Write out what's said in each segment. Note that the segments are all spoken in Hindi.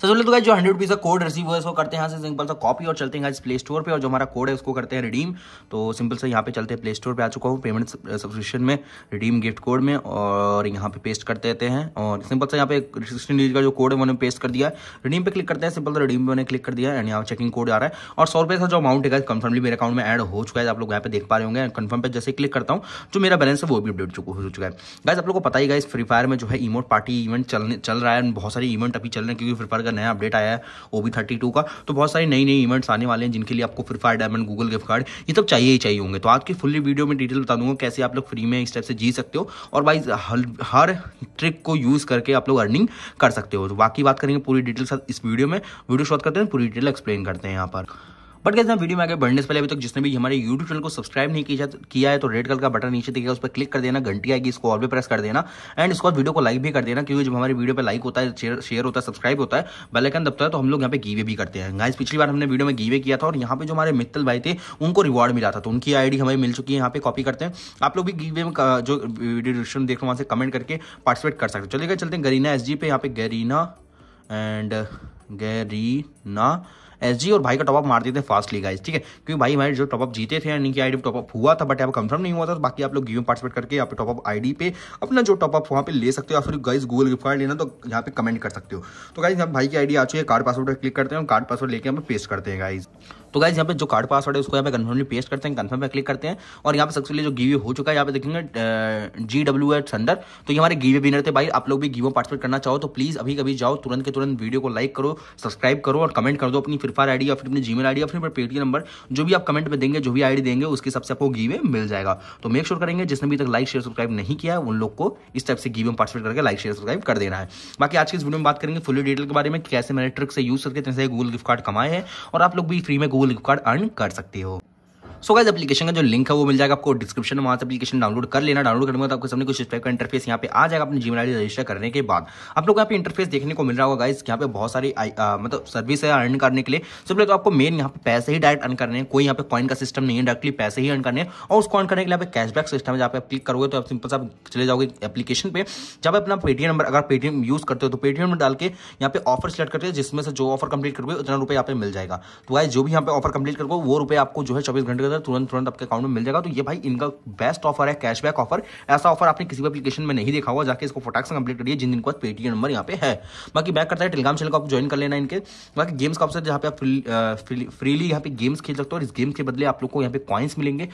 सबसे पहले तो गाइस जो हंड्रेड रुपीज़ का कोड रिसीव हुआ है उसको करते हैं यहाँ से सिंपल सा कॉपी और चलते हैं प्ले स्टोर पर और जो हमारा कोड है उसको करते हैं रिडीम तो सिंपल से यहाँ पे चलते हैं प्ले स्टोर पर आ चुका हूँ पेमेंट सब्सक्रिप्शन uh, में रिडीम गिफ्ट कोड में और यहाँ पे पेस्ट करते रहते हैं और सिंपल से यहाँ पे सिक्सटीन का जो कोड है मैंने पेस्ट कर दिया है रिडीम पे क्लिक करते हैं सिंपल से रिडीम पे मैंने क्लिक कर दिया एंड यहाँ चेकिंग कोड आ रहा है और सौ रुपये का जो अमाउंट है कंफर्मली मेरे अकाउंट में एड हो चुका है आप लोग यहाँ पे देख पा रहे होंगे कन्फर्म पे जैसे क्लिक करता हूँ जो मेरा बैलेंस है वो भी अपडेट हो चुका है गाइज आप लोग को पता ही गाइज फ्री फायर में जो है इमोट पार्टी इवेंट चल रहा है बहुत सारे इवेंट अभी चल रहे हैं क्योंकि फ्री फायर का नया अपडेट आया है वो भी थर्टी टू का तो बहुत सारी नई नई इवेंट्स आने वाले हैं जिनके लिए आपको Free Fire diamond Google gift card ये सब चाहिए ही चाहिए होंगे तो आज की फुल्ली वीडियो में डिटेल बता दूंगा कैसे आप लोग फ्री में इस टाइप से जी सकते हो और भाई हर ट्रिक को यूज़ करके आप लोग अर्निंग कर सकते हो तो बाकी बात करेंगे पूरी डिटेल इस वीडियो में वीडियो शॉर्ट करते हैं पूरी डिटेल एक्सप्लेन करते हैं यहाँ पर बट कैसे वीडियो में आगे बढ़ने से पहले अभी तक जिसने भी हमारे यूट्यूब चैनल को सब्सक्राइब नहीं किया है तो रेड कलर का बटन नीचे दिखेगा उस पर क्लिक कर देना घंटी आएगी इसको और भी प्रेस कर देना एंड इसको वीडियो को लाइक भी कर देना क्योंकि जब हमारे वीडियो पर लाइक होता है शेयर होता है सब्सक्राइब होता है बेलकन दबता है तो हम लोग यहाँ पे गीवे भी करते हैं गाइस पिछली बार हमने वीडियो में गीवे किया था और यहाँ पे जो हमारे मित्तल भाई थे उनको रिवॉर्ड मिला था तो उनकी आईडी हमें मिल चुकी है यहाँ पे कॉपी करते हैं आप लोग भी गीवे में जो वीडियो डिस्क्रिप्शन देख रहे वहां वहाँ से कमेंट करके पार्टिसिपेट कर सकते चलेगा चलते हैं गरीना एस पे यहाँ पे गरीना एंड गरीना एस और भाई का टॉपअप मार थे फास्टली गाइज ठीक है क्योंकि भाई हमारे जो टॉपअप जीते थे यानी कि आई टॉपअप हुआ था बट यहाँ कंफर्म नहीं हुआ था बाकी आप लोग गेम पार्टिसिपेट करके यहाँ पे टॉपअप आई पे अपना जो टॉपअप वहाँ पे ले सकते हो या फिर गाइज गूगल गिफ्ट कार्ड लेना तो यहाँ पे कमेंट कर सकते हो तो गाइज भाई की आईडी आ चुकी है कार्ड पासवर्ड पर क्लिक करते हैं कार्ड पासवर्ड लेके हम पेस्ट करते हैं गाइज तो गाइज यहाँ पे जो कार्ड पासवर्ड है उसको यहाँ पे कन्फर्मली पेस्ट करते हैं कन्फर्म पे क्लिक करते हैं और यहाँ पे सक्सेसफुली जो गीवी हो चुका है यहाँ पे देखेंगे जी डब्ल्यू एट संडर तो ये हमारे गीवी विनर थे भाई आप लोग भी गीवो पार्टिसिपेट करना चाहो तो प्लीज अभी कभी जाओ तुरंत के तुरंत वीडियो को लाइक करो सब्सक्राइब करो और कमेंट कर दो अपनी फिर फायर आईडी या फिर अपनी जीमेल मेल या फिर पेटीएम नंबर जो भी आप कमेंट में देंगे जो भी आईडी देंगे उसके हिसाब से आपको गीवे मिल जाएगा तो मेक श्योर करेंगे जिसने अभी तक लाइक शेयर सब्सक्राइब नहीं किया उन लोग को इस टाइप से गीवे में पार्टिसिपेट करके लाइक शेयर सब्सक्राइब कर देना है बाकी आज की इस वीडियो में बात करेंगे फुल डिटेल के बारे में कैसे मैंने ट्रिक से यूज करके तरह गूगल गिफ्ट कार्ड कमाए हैं और आप लोग भी फ्री में गूगल गूगल कार्ड अर्न कर सकते हो सो गाइज एप्लीकेशन का जो लिंक है वो मिल जाएगा आपको डिस्क्रिप्शन में वहाँ से एप्लीकेशन डाउनलोड कर लेना डाउनलोड करने के बाद आपको सामने कुछ का इंटरफेस यहाँ पे आ जाएगा अपने जीमेल आई रजिस्टर करने के बाद आप लोग यहाँ पे इंटरफेस देखने को मिल रहा होगा गाइज यहाँ पे बहुत सारी मतलब सर्विस है अर्न करने के लिए सब तो आपको मेन यहाँ पे पैसे ही डायरेक्ट अर्न करने कोई यहाँ पे कॉइन का सिस्टम नहीं है डायरेक्टली पैसे ही अर्न करने और उसको अर्न करने के लिए आप कैशबैक सिस्टम है जहाँ पे आप क्लिक करोगे तो आप सिंपल से आप चले जाओगे एप्लीकेशन पे जब अपना पेटीएम नंबर अगर पेटीएम यूज करते हो तो पेटीएम में डाल के यहाँ पे ऑफर सेलेक्ट करते हैं जिसमें से जो ऑफर कंप्लीट करोगे उतना रुपये यहाँ पे मिल जाएगा तो गाइज जो भी यहाँ पे ऑफर कंप्लीट करोगे वो रुपये आपको जो है चौबीस घंटे जाएगा तुरंत तुरंत आपके अकाउंट में मिल जाएगा तो ये भाई इनका बेस्ट ऑफर है कैशबैक ऑफर ऐसा ऑफर आपने किसी भी एप्लीकेशन में नहीं देखा होगा जाकर इसको फोटाक्स कंप्लीट करिए जिन जिनको को पेटीएम नंबर यहाँ पे है बाकी बैक करता है टेलीग्राम चैनल को आप ज्वाइन कर लेना इनके बाकी गेम्स का ऑप्शन जहाँ पे आप फ्रीली यहाँ पे गेम्स खेल सकते हो और इस गेम्स के बदले आप लोग को यहाँ पे कॉइन्स मिलेंगे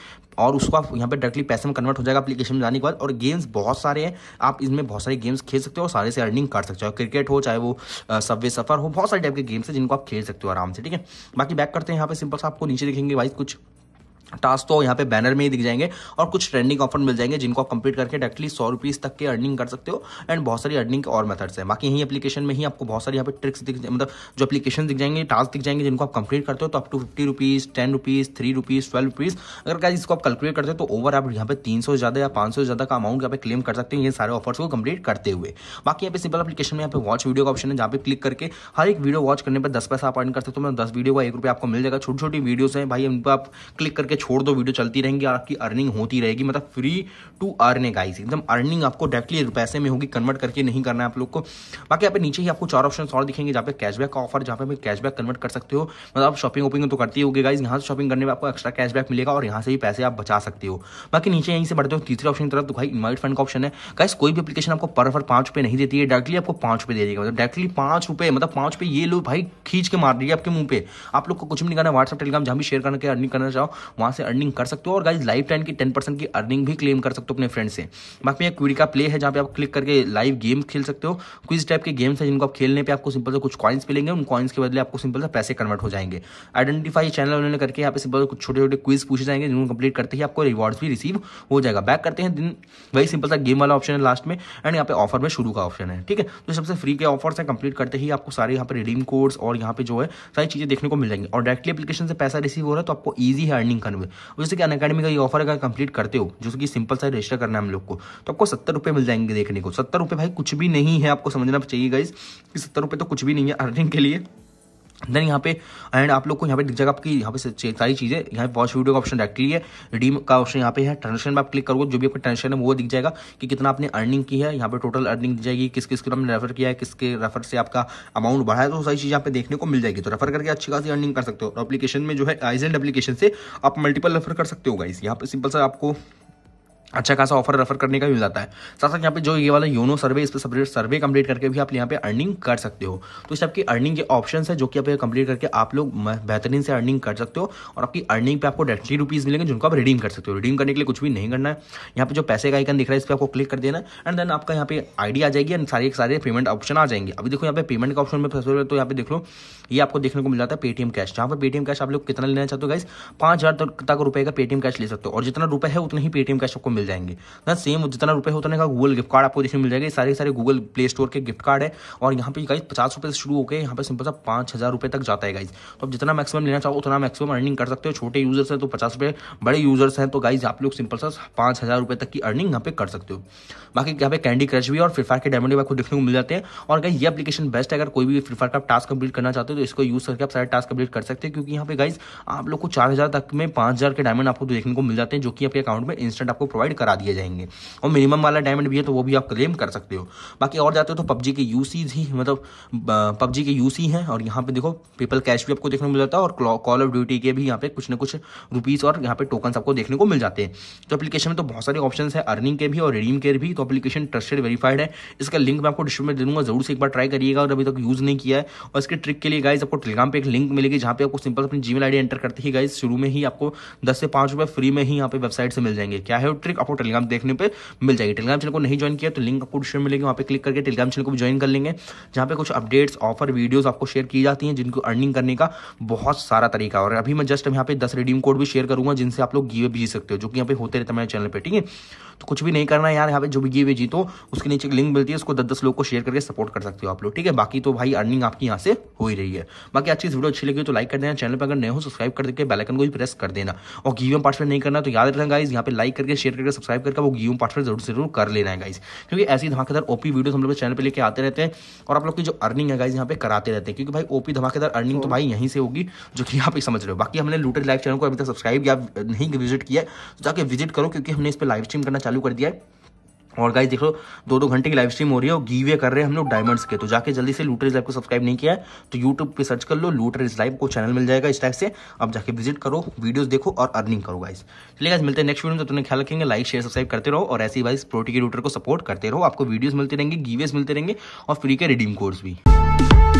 और उसको आप यहाँ पे डायरेक्टली पैसे में कन्वर्ट हो जाएगा एप्लीकेशन में जाने के बाद और गेम्स बहुत सारे हैं आप इसमें बहुत सारे गेम्स खेल सकते हो और सारे से अर्निंग कर सकते हो क्रिकेट हो चाहे वो सबवे सफर हो बहुत सारे टाइप के गेम्स हैं जिनको आप खेल सकते हो आराम से ठीक है बाकी बैक करते हैं यहाँ पे सिंपल सा आपको नीचे देखेंगे वाइज कुछ टास्क तो यहाँ पे बैनर में ही दिख जाएंगे और कुछ ट्रेंडिंग ऑफर मिल जाएंगे जिनको आप कंप्लीट करके डायरेक्टली सौ रुपीज़ तक के अर्निंग कर सकते हो एंड बहुत सारी अर्निंग और मेथड्स हैं बाकी यही एप्लीकेशन में ही आपको बहुत सारी यहाँ पे ट्रिक्स दिख मतलब जो एप्लीकेशन दिख जाएंगे टास्क दिख जाएंगे जिनको आप कंप्लीट करते हो तो आप two fifty rupees ten rupees three rupees twelve rupees अगर क्या इसको आप कैलकुलेट करते हो तो ओवर आप यहाँ पे तीन सौ ज़्यादा या पांच सौ ज़्यादा का अमाउंट यहाँ पे क्लेम कर सकते हैं ये सारे ऑफर्स को कंप्लीट करते हुए बाकी यहाँ पे सिंपल एप्लीकेशन में यहाँ पे वॉच वीडियो का ऑप्शन है जहाँ पे क्लिक करके हर एक वीडियो वॉच करने पर दस पैसा आप अर्न कर सकते हो मतलब दस वीडियो का एक रुपया आपको मिल जाएगा छोटी छोटी वीडियोज़ है भाई उन पर आप क्लिक करके छोड़ दो वीडियो चलती रहेंगी और आपकी अर्निंग होती रहेगी मतलब फ्री टू अर्न है गाइस एकदम अर्निंग आपको डायरेक्टली पैसे में होगी कन्वर्ट करके नहीं करना है आप लोग को बाकी यहाँ पे नीचे ही आपको चार ऑप्शन और दिखेंगे जहाँ पे कैशबैक का ऑफर जहाँ पे कैशबैक कन्वर्ट कर सकते हो मतलब आप शॉपिंग वॉपिंग तो करती होगी गाइज यहाँ से शॉपिंग करने में आपको एक्स्ट्रा कैशबैक मिलेगा और यहाँ से भी पैसे आप बचा सकते हो बाकी नीचे यहीं से बढ़ते हो तीसरे ऑप्शन की तरफ तो भाई इन्वाइट फंड का ऑप्शन है गाइस कोई भी अपलीकेशन आपको पर फर पाँच रुपये नहीं देती है डायरेक्टली आपको पाँच रुपये दे देगा मतलब डायरेक्टली पाँच रुपये मतलब पाँच रुपये ये लो भाई खींच के मार दीजिए आपके मुंह पे आप लोग को कुछ भी नहीं करना व्हाट्सअप टेलीग्राम जहाँ भी शेयर करना अर्निंग करना चाहो वहाँ यहाँ से अर्निंग कर सकते हो और गाइज लाइफ टाइम की टेन परसेंट की अर्निंग भी क्लेम कर सकते हो अपने फ्रेंड से बाकी एक क्विडी का प्ले है जहाँ पे आप क्लिक करके लाइव गेम खेल सकते हो कुछ टाइप के गेम्स हैं जिनको आप खेलने पर आपको सिंपल से कुछ कॉइन्स मिलेंगे उन कॉइन्स के बदले आपको सिंपल से पैसे कन्वर्ट हो जाएंगे आइडेंटिफाई चैनल उन्होंने करके यहाँ पे सिंपल कुछ छोटे छोटे क्विज पूछे जाएंगे जिनको कंप्लीट करते ही आपको रिवॉर्ड्स भी रिसीव हो जाएगा बैक करते हैं दिन वही सिंपल सा गेम वाला ऑप्शन है लास्ट में एंड यहाँ पे ऑफर में शुरू का ऑप्शन है ठीक है तो सबसे फ्री के ऑफर्स हैं कंप्लीट करते ही आपको सारे यहाँ पे रिडीम कोड्स और यहाँ पे जो है सारी चीज़ें देखने को मिल जाएंगी और डायरेक्टली एप्लीकेशन से पैसा रिसीव हो रहा है तो आपको ईजी है अर्निंग करने हुए उससे क्या अकेडमी का ये ऑफर अगर कंप्लीट करते हो जो कि सिंपल सा रजिस्टर करना है हम लोग को तो आपको सत्तर रुपये मिल जाएंगे देखने को सत्तर रुपये भाई कुछ भी नहीं है आपको समझना चाहिए गाइज कि सत्तर रुपये तो कुछ भी नहीं है अर्निंग के लिए देन यहाँ पे एंड आप लोग को यहाँ पे दिख जाएगा आपकी यहाँ पे सारी चीज़ें यहाँ पे वॉच वीडियो का ऑप्शन डायरेक्टली है रिडीम का ऑप्शन यहाँ पे है ट्रांजेक्शन में आप क्लिक करोगे जो भी आपका ट्रांजेक्शन है वो दिख जाएगा कि कितना आपने अर्निंग की है यहाँ पे टोटल अर्निंग दी जाएगी किस किस को हमने रेफर किया है किसके रेफर से आपका अमाउंट बढ़ा है तो सारी चीज़ यहाँ पे देखने को मिल जाएगी तो रेफर करके अच्छी खासी अर्निंग कर सकते हो एप्लीकेशन में जो है आइजेंड एप्लीकेशन से आप मल्टीपल रेफर कर सकते हो गाइस यहाँ पे सिंपल सर आपको अच्छा खासा ऑफर रेफर करने का यूज़ जाता है साथ साथ यहाँ पे जो ये वाला योनो सर्वे इस पर सर्वे सर्वे कंप्लीट करके भी आप यहाँ पे अर्निंग कर सकते हो तो इस आपकी अर्निंग के ऑप्शन है जो कि आप कंप्लीट करके आप लोग बेहतरीन से अर्निंग कर सकते हो और आपकी अर्निंग पे आपको डेटली रुपीज़ मिलेंगे जिनको आप रिडीम कर सकते हो रिडीम करने के लिए कुछ भी नहीं करना है यहाँ पे जो पैसे का आइकन दिख रहा है इस पर आपको क्लिक कर देना एंड देन आपका यहाँ पे आईडी आ जाएगी एंड सारे सारे पेमेंट ऑप्शन आ जाएंगे अभी देखो यहाँ पे पेमेंट का ऑप्शन में फैसले तो यहाँ पे देख लो ये आपको देखने को मिल जाता है पेटीएम कैश जहाँ पर पेटीएम कैश आप लोग कितना लेना चाहते हो गाइस पाँच हज़ार तक रुपये का पेटीएम कैश ले सकते हो और जितना रुपये है उतना ही पेटीएम कैश आपको मिल जाएंगे ना सेम जितना रुपये होता है गूगल गिफ्ट कार्ड आपको देखने मिल जाएगा सारे सारे गूगल प्ले स्टोर के गिफ्ट कार्ड है और यहाँ पे गाइज पचास रुपये से शुरू होकर यहाँ पे सिंपल सा पाँच हज़ार रुपये तक जाता है गाइज तो आप जितना मैक्सिमम लेना चाहो उतना मैक्सिमम अर्निंग कर सकते हो छोटे यूजर्स हैं तो पचास रुपये बड़े यूजर्स हैं तो गाइज आप लोग सिंपल सा पाँच हज़ार रुपये तक की अर्निंग यहाँ पे कर सकते हो बाकी यहाँ पे कैंडी क्रश भी और फ्री फायर के डायमंड आपको देखने को मिल जाते हैं और गाइज ये एप्लीकेशन बेस्ट है अगर कोई भी फ्री फायर का टास्क कंप्लीट करना चाहते हो तो इसको यूज़ करके आप सारे टास्क कंप्लीट कर सकते हैं क्योंकि यहाँ पे गाइज आप लोग को चार तक में पाँच के डायमंड आपको देखने को मिल जाते हैं जो कि आपके अकाउंट में इंस्टेंट आपको प्रोवाइड प्रोवाइड करा दिए जाएंगे और मिनिमम वाला डायमंड भी है तो वो भी आप क्लेम कर सकते हो बाकी और जाते हो तो पबजी के यूसीज ही मतलब पबजी के यूसी हैं और यहाँ पे देखो पेपल कैश भी आपको देखने को मिल जाता है और कॉल ऑफ ड्यूटी के भी यहाँ पे कुछ ना कुछ रुपीज़ और यहाँ पे टोकन आपको देखने को मिल जाते हैं तो एप्लीकेशन में तो बहुत सारे ऑप्शन है अर्निंग के भी और रिडीम के भी तो एप्लीकेशन ट्रस्टेड वेरीफाइड है इसका लिंक मैं आपको डिस्क्रिप्शन में दे दूंगा जरूर से एक बार ट्राई करिएगा और अभी तक यूज़ नहीं किया है और इसके ट्रिक के लिए गाइज आपको टेलीग्राम पे एक लिंक मिलेगी जहाँ पे आपको सिंपल अपनी जीमेल आईडी एंटर करते ही गाइज शुरू में ही आपको दस से पाँच रुपये फ्री में ही यहाँ पे वेबसाइट से मिल जाएंगे क्या है वो ट्रिक आपको टेलीग्राम देखने पर मिल जाएगी टेलीग्राम चैनल को नहीं ज्वाइन किया तो लिंक आपको डिस्क्रिप्शन मिलेगी वहाँ पर क्लिक करके टेलीग्राम चैनल को ज्वाइन कर लेंगे जहाँ पे कुछ अपडेट्स ऑफर वीडियोज आपको शेयर की जाती है जिनको अर्निंग करने का बहुत सारा तरीका और अभी मैं जस्ट यहाँ पे दस रिडीम कोड भी शेयर करूंगा जिनसे आप लोग गिवे भी जी सकते हो जो कि यहाँ पे होते रहते हैं मेरे चैनल पर ठीक है तो कुछ भी नहीं करना यार यहाँ पे जो भी गिवे जीतो उसके नीचे लिंक मिलती है उसको दस दस लोग को शेयर करके सपोर्ट कर सकते हो आप लोग ठीक है बाकी तो भाई अर्निंग आपकी यहाँ से हो ही रही है बाकी अच्छी वीडियो अच्छी लगी तो लाइक कर देना चैनल पर अगर नए हो सब्सक्राइब कर देकर बेलाइकन को भी प्रेस कर देना और गिवे में पार्टिसिपेट नहीं करना तो याद रखना गाइज यहाँ पे लाइक करके शेयर करके करके सब्सक्राइब करके वो गेम पार्टनर जरूर जरूर कर लेना है गाइज क्योंकि ऐसी धमाकेदार ओपी वीडियो हम लोग चैनल पर लेके आते रहते हैं और आप लोग की जो अर्निंग है गाइज यहाँ पे कराते रहते हैं क्योंकि भाई ओपी धमाकेदार अर्निंग तो भाई यहीं से होगी जो कि यहाँ पे समझ रहे हो बाकी हमने लूटेड लाइव चैनल को अभी तक सब्सक्राइब या नहीं विजिट किया है तो जाके विजिट करो क्योंकि हमने इस पर लाइव स्ट्रीम करना चालू कर दिया है और गाइस देख लो दो दो घंटे की लाइव स्ट्रीम हो रही है और गीवे कर रहे हैं हम लोग डायमंड्स के तो जाके जल्दी से लूटर इज लाइव को सब्सक्राइब नहीं किया है तो यूट्यूब पे सर्च कर लो लूटर इज लाइव को चैनल मिल जाएगा इस टाइप से अब जाके विजिट करो वीडियोस देखो और अर्निंग करो गाइस चलिए गाइस मिलते हैं नेक्स्ट वीडियो में तो तुमने ख्याल रखेंगे लाइक शेयर सब्सक्राइब करते रहो और ऐसी वाइस प्रोटी के लूटर को सपोर्ट करते रहो आपको वीडियोज मिलते रहेंगे गीवेज मिलते रहेंगे और फ्री के रिडीम कोर्स भी